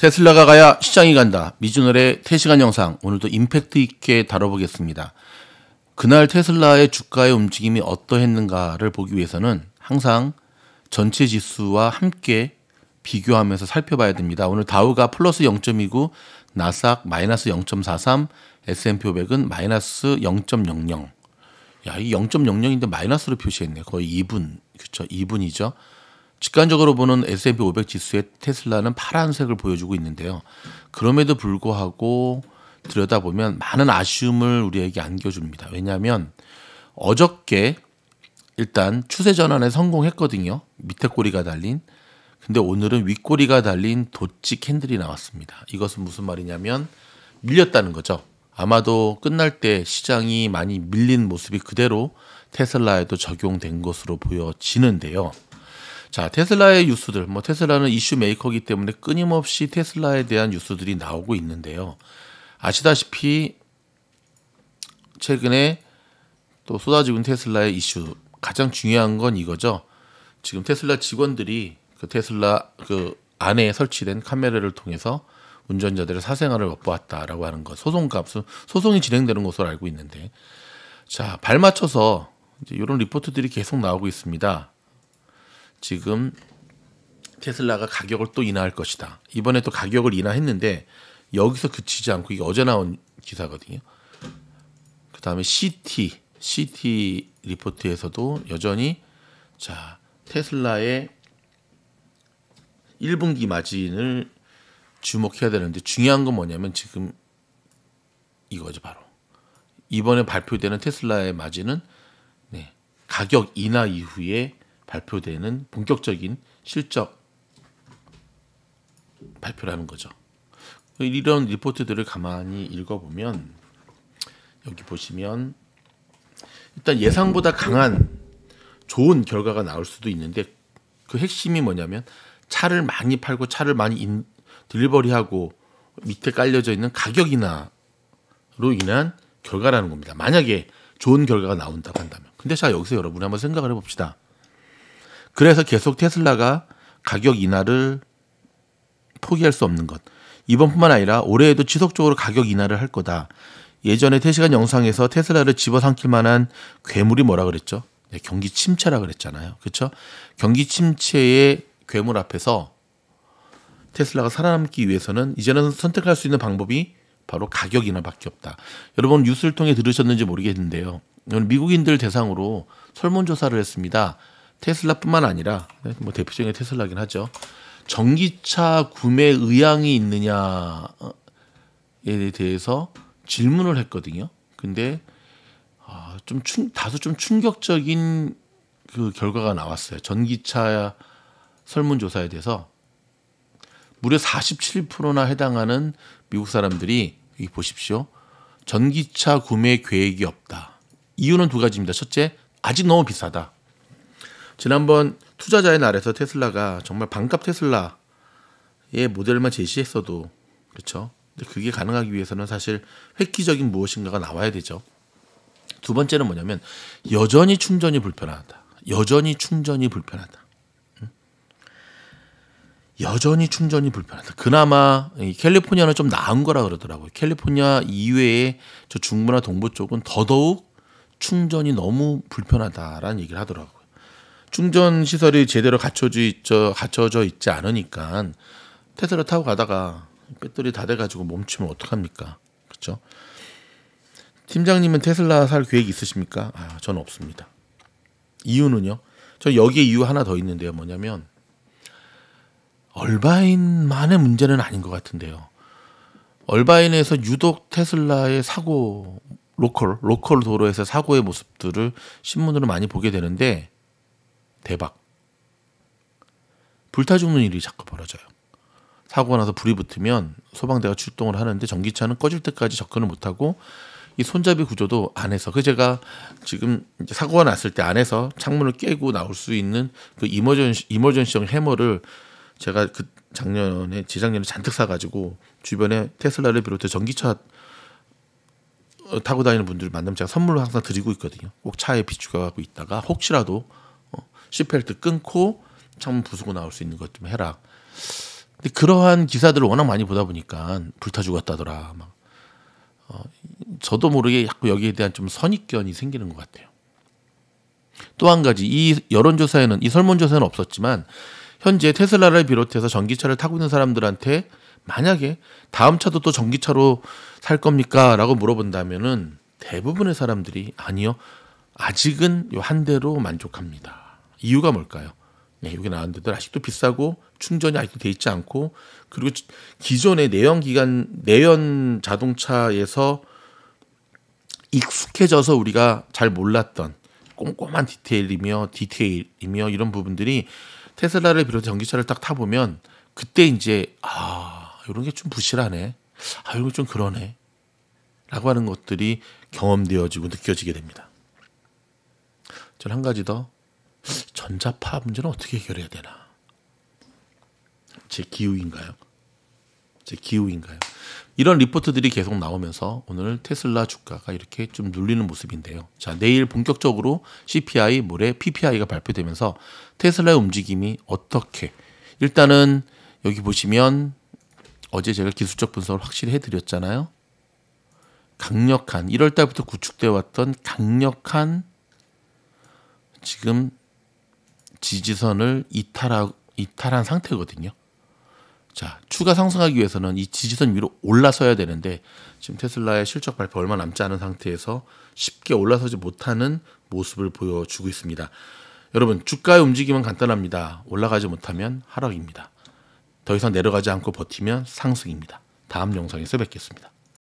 테슬라가 가야 시장이 간다. 미주널의 퇴시간 영상. 오늘도 임팩트 있게 다뤄보겠습니다. 그날 테슬라의 주가의 움직임이 어떠했는가를 보기 위해서는 항상 전체 지수와 함께 비교하면서 살펴봐야 됩니다. 오늘 다우가 플러스 0.29, 나삭 마이너스 0.43, S&P 500은 마이너스 0.00. 야, 이 0.00인데 마이너스로 표시했네. 거의 2분. 그렇죠? 2분이죠. 직관적으로 보는 S&P 500 지수의 테슬라는 파란색을 보여주고 있는데요. 그럼에도 불구하고 들여다보면 많은 아쉬움을 우리에게 안겨줍니다. 왜냐하면 어저께 일단 추세 전환에 성공했거든요. 밑에 꼬리가 달린. 근데 오늘은 윗꼬리가 달린 도치 캔들이 나왔습니다. 이것은 무슨 말이냐면 밀렸다는 거죠. 아마도 끝날 때 시장이 많이 밀린 모습이 그대로 테슬라에도 적용된 것으로 보여지는데요. 자, 테슬라의 뉴스들. 뭐 테슬라는 이슈 메이커기 때문에 끊임없이 테슬라에 대한 뉴스들이 나오고 있는데요. 아시다시피 최근에 또 쏟아지는 테슬라의 이슈 가장 중요한 건 이거죠. 지금 테슬라 직원들이 그 테슬라 그 안에 설치된 카메라를 통해서 운전자들의 사생활을 엿보았다라고 하는 것 소송 값은 소송이 진행되는 것으로 알고 있는데 자 발맞춰서 이제 이런 리포트들이 계속 나오고 있습니다. 지금 테슬라가 가격을 또 인하할 것이다. 이번에 또 가격을 인하했는데 여기서 그치지 않고 이게 어제 나온 기사거든요. 그 다음에 CT, CT 리포트에서도 여전히 자 테슬라의 1분기 마진을 주목해야 되는데 중요한 건 뭐냐면 지금 이거죠 바로 이번에 발표되는 테슬라의 마진은 네, 가격 인하 이후에 발표되는 본격적인 실적 발표라는 거죠. 이런 리포트들을 가만히 읽어보면 여기 보시면 일단 예상보다 강한 좋은 결과가 나올 수도 있는데 그 핵심이 뭐냐면 차를 많이 팔고 차를 많이 인, 딜리버리하고 밑에 깔려져 있는 가격 인하로 인한 결과라는 겁니다. 만약에 좋은 결과가 나온다고 한다면. 근데 자 여기서 여러분이 한번 생각을 해봅시다. 그래서 계속 테슬라가 가격 인하를 포기할 수 없는 것. 이번뿐만 아니라 올해에도 지속적으로 가격 인하를 할 거다. 예전에 3시간 영상에서 테슬라를 집어삼킬 만한 괴물이 뭐라 그랬죠? 네, 경기 침체라 그랬잖아요. 그렇죠? 경기 침체의 괴물 앞에서 테슬라가 살아남기 위해서는 이제는 선택할 수 있는 방법이 바로 가격 인하밖에 없다. 여러분 뉴스를 통해 들으셨는지 모르겠는데요. 미국인들 대상으로 설문조사를 했습니다. 테슬라뿐만 아니라 네, 뭐 대표적인 테슬라긴 하죠. 전기차 구매 의향이 있느냐에 대해서 질문을 했거든요. 근데 아, 좀 충, 다소 좀 충격적인 그 결과가 나왔어요. 전기차 설문조사에 대해서 무려 47%나 해당하는 미국 사람들이 여기 보십시오. 전기차 구매 계획이 없다. 이유는 두 가지입니다. 첫째, 아직 너무 비싸다. 지난번 투자자의 날에서 테슬라가 정말 반값 테슬라의 모델만 제시했어도 그렇죠. 근데 그게 가능하기 위해서는 사실 획기적인 무엇인가가 나와야 되죠. 두 번째는 뭐냐면 여전히 충전이 불편하다. 여전히 충전이 불편하다. 여전히 충전이 불편하다. 그나마 캘리포니아는 좀 나은 거라 그러더라고요. 캘리포니아 이외에 저 중부나 동부 쪽은 더더욱 충전이 너무 불편하다라는 얘기를 하더라고요. 충전 시설이 제대로 갖춰져 있죠, 갖춰져 있지 않으니까 테슬라 타고 가다가 배터리 다 돼가지고 멈추면 어떡합니까? 그렇죠? 팀장님은 테슬라 살 계획 있으십니까? 아, 저는 없습니다. 이유는요? 저 여기에 이유 하나 더 있는데요. 뭐냐면 얼바인만의 문제는 아닌 것 같은데요. 얼바인에서 유독 테슬라의 사고 로컬 로컬 도로에서 사고의 모습들을 신문으로 많이 보게 되는데 대박. 불타 죽는 일이 자꾸 벌어져요. 사고가 나서 불이 붙으면 소방대가 출동을 하는데 전기차는 꺼질 때까지 접근을 못하고 이 손잡이 구조도 안에서 그 제가 지금 사고가 났을 때 안에서 창문을 깨고 나올 수 있는 그 이머전시 이머전시형 해머를 제가 그 작년에 재작년에 잔뜩 사가지고 주변에 테슬라를 비롯해 전기차 어, 타고 다니는 분들 만나면 제가 선물로 항상 드리고 있거든요. 꼭 차에 비추가 갖고 있다가 혹시라도 어, 시트벨트 끊고 창문 부수고 나올 수 있는 것 좀 해라. 근데 그러한 기사들을 워낙 많이 보다 보니까 불타 죽었다더라. 막 어, 저도 모르게 자꾸 여기에 대한 좀 선입견이 생기는 것 같아요. 또 한 가지 이 여론조사에는 이 설문조사는 없었지만 현재 테슬라를 비롯해서 전기차를 타고 있는 사람들한테 만약에 다음 차도 또 전기차로 살 겁니까? 라고 물어본다면은 대부분의 사람들이 아니요. 아직은 요한 대로 만족합니다. 이유가 뭘까요? 네, 여기 나왔는데도 아직도 비싸고 충전이 아직도 돼 있지 않고 그리고 기존의 내연 기관 내연 자동차에서 익숙해져서 우리가 잘 몰랐던 꼼꼼한 디테일이며 디테일이며 이런 부분들이 테슬라를 비롯해 전기차를 딱 타보면 그때 이제 아 이런 게 좀 부실하네 아 이런 게 좀 그러네 라고 하는 것들이 경험되어지고 느껴지게 됩니다. 전한 가지 더 전자파 문제는 어떻게 해결해야 되나? 제 기우인가요? 제 기우인가요? 이런 리포트들이 계속 나오면서 오늘 테슬라 주가가 이렇게 좀 눌리는 모습인데요. 자, 내일 본격적으로 CPI, 모레 PPI가 발표되면서 테슬라의 움직임이 어떻게 일단은 여기 보시면 어제 제가 기술적 분석을 확실히 해드렸잖아요. 강력한 1월달부터 구축돼 왔던 강력한 지금 지지선을 이탈하, 이탈한 상태거든요. 자, 추가 상승하기 위해서는 이 지지선 위로 올라서야 되는데 지금 테슬라의 실적 발표 얼마 남지 않은 상태에서 쉽게 올라서지 못하는 모습을 보여주고 있습니다. 여러분, 주가의 움직임은 간단합니다. 올라가지 못하면 하락입니다. 더 이상 내려가지 않고 버티면 상승입니다. 다음 영상에서 뵙겠습니다.